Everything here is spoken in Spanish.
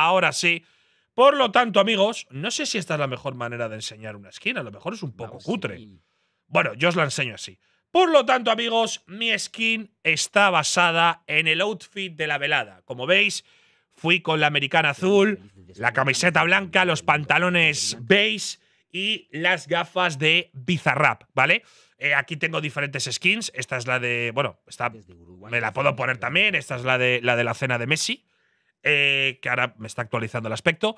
ahora sí. Por lo tanto, amigos, no sé si esta es la mejor manera de enseñar una skin. A lo mejor es un poco cutre. Bueno, yo os la enseño así. Por lo tanto, amigos, mi skin está basada en el outfit de la velada. Como veis, fui con la americana azul, la camiseta blanca, los pantalones beige y las gafas de Bizarrap, ¿vale? Eh, aquí tengo diferentes skins. Esta es la de. Bueno, esta me la puedo poner también. Esta es la de la, de la cena de Messi. Eh, que ahora me está actualizando el aspecto,